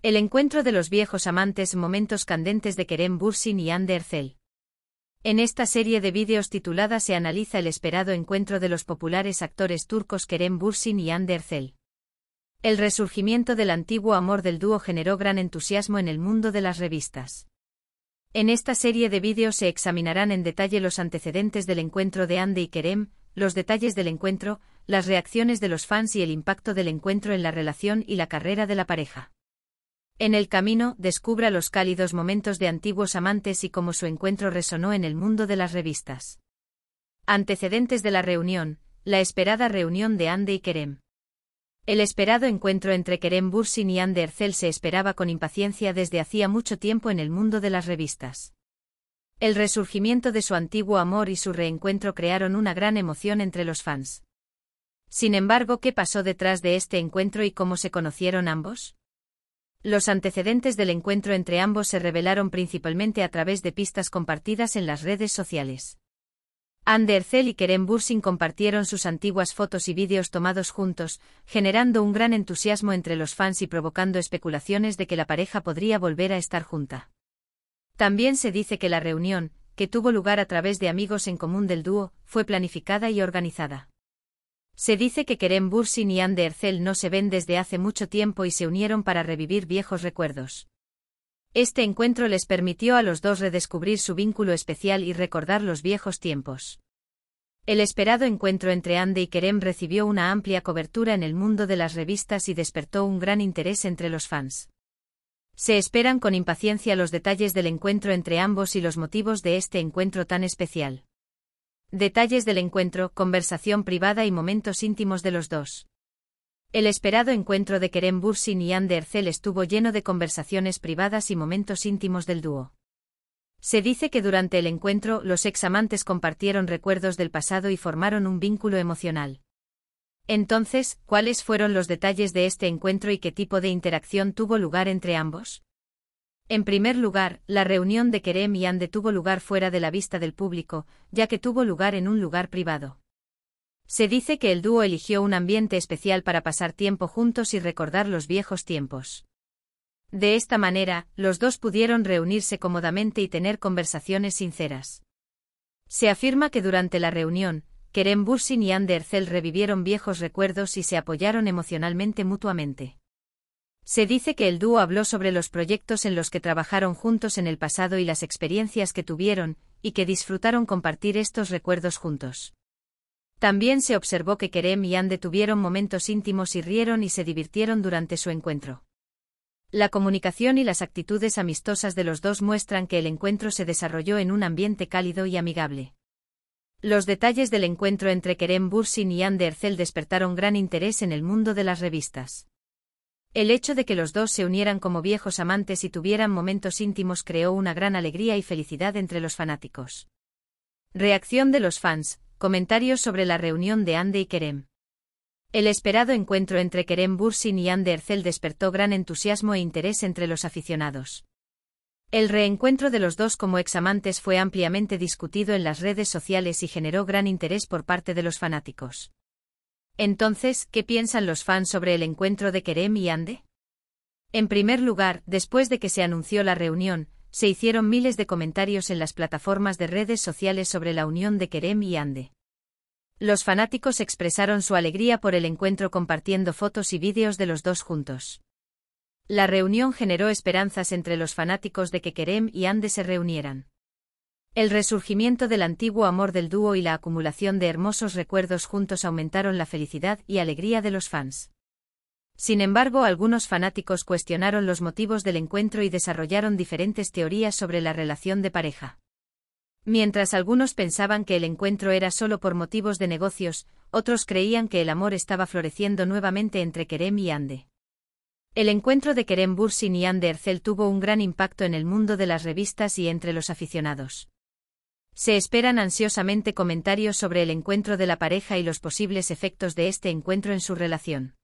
El encuentro de los viejos amantes Momentos candentes de Kerem Bursin y Ander En esta serie de vídeos titulada se analiza el esperado encuentro de los populares actores turcos Kerem Bursin y Ander El resurgimiento del antiguo amor del dúo generó gran entusiasmo en el mundo de las revistas. En esta serie de vídeos se examinarán en detalle los antecedentes del encuentro de Ande y Kerem, los detalles del encuentro, las reacciones de los fans y el impacto del encuentro en la relación y la carrera de la pareja. En el camino, descubra los cálidos momentos de antiguos amantes y cómo su encuentro resonó en el mundo de las revistas. Antecedentes de la reunión, la esperada reunión de Ande y Kerem. El esperado encuentro entre Kerem Bursin y Ande Ercel se esperaba con impaciencia desde hacía mucho tiempo en el mundo de las revistas. El resurgimiento de su antiguo amor y su reencuentro crearon una gran emoción entre los fans. Sin embargo, ¿qué pasó detrás de este encuentro y cómo se conocieron ambos? Los antecedentes del encuentro entre ambos se revelaron principalmente a través de pistas compartidas en las redes sociales. Andercel y Kerem Bursin compartieron sus antiguas fotos y vídeos tomados juntos, generando un gran entusiasmo entre los fans y provocando especulaciones de que la pareja podría volver a estar junta. También se dice que la reunión, que tuvo lugar a través de amigos en común del dúo, fue planificada y organizada. Se dice que Kerem Bursin y Ercel no se ven desde hace mucho tiempo y se unieron para revivir viejos recuerdos. Este encuentro les permitió a los dos redescubrir su vínculo especial y recordar los viejos tiempos. El esperado encuentro entre Ande y Kerem recibió una amplia cobertura en el mundo de las revistas y despertó un gran interés entre los fans. Se esperan con impaciencia los detalles del encuentro entre ambos y los motivos de este encuentro tan especial. Detalles del encuentro, conversación privada y momentos íntimos de los dos. El esperado encuentro de Kerem Bursin y Anne Ercel estuvo lleno de conversaciones privadas y momentos íntimos del dúo. Se dice que durante el encuentro los ex amantes compartieron recuerdos del pasado y formaron un vínculo emocional. Entonces, ¿cuáles fueron los detalles de este encuentro y qué tipo de interacción tuvo lugar entre ambos? En primer lugar, la reunión de Kerem y Ande tuvo lugar fuera de la vista del público, ya que tuvo lugar en un lugar privado. Se dice que el dúo eligió un ambiente especial para pasar tiempo juntos y recordar los viejos tiempos. De esta manera, los dos pudieron reunirse cómodamente y tener conversaciones sinceras. Se afirma que durante la reunión, Kerem Bursin y Ande Zell revivieron viejos recuerdos y se apoyaron emocionalmente mutuamente. Se dice que el dúo habló sobre los proyectos en los que trabajaron juntos en el pasado y las experiencias que tuvieron, y que disfrutaron compartir estos recuerdos juntos. También se observó que Kerem y Ande tuvieron momentos íntimos y rieron y se divirtieron durante su encuentro. La comunicación y las actitudes amistosas de los dos muestran que el encuentro se desarrolló en un ambiente cálido y amigable. Los detalles del encuentro entre Kerem Bursin y Ande Ercel despertaron gran interés en el mundo de las revistas. El hecho de que los dos se unieran como viejos amantes y tuvieran momentos íntimos creó una gran alegría y felicidad entre los fanáticos. Reacción de los fans, comentarios sobre la reunión de Ande y Kerem. El esperado encuentro entre Kerem Bursin y Ande Ercel despertó gran entusiasmo e interés entre los aficionados. El reencuentro de los dos como examantes fue ampliamente discutido en las redes sociales y generó gran interés por parte de los fanáticos. Entonces, ¿qué piensan los fans sobre el encuentro de Kerem y Ande? En primer lugar, después de que se anunció la reunión, se hicieron miles de comentarios en las plataformas de redes sociales sobre la unión de Kerem y Ande. Los fanáticos expresaron su alegría por el encuentro compartiendo fotos y vídeos de los dos juntos. La reunión generó esperanzas entre los fanáticos de que Kerem y Ande se reunieran. El resurgimiento del antiguo amor del dúo y la acumulación de hermosos recuerdos juntos aumentaron la felicidad y alegría de los fans. Sin embargo, algunos fanáticos cuestionaron los motivos del encuentro y desarrollaron diferentes teorías sobre la relación de pareja. Mientras algunos pensaban que el encuentro era solo por motivos de negocios, otros creían que el amor estaba floreciendo nuevamente entre Kerem y Ande. El encuentro de Kerem Bursin y Ande Ercel tuvo un gran impacto en el mundo de las revistas y entre los aficionados. Se esperan ansiosamente comentarios sobre el encuentro de la pareja y los posibles efectos de este encuentro en su relación.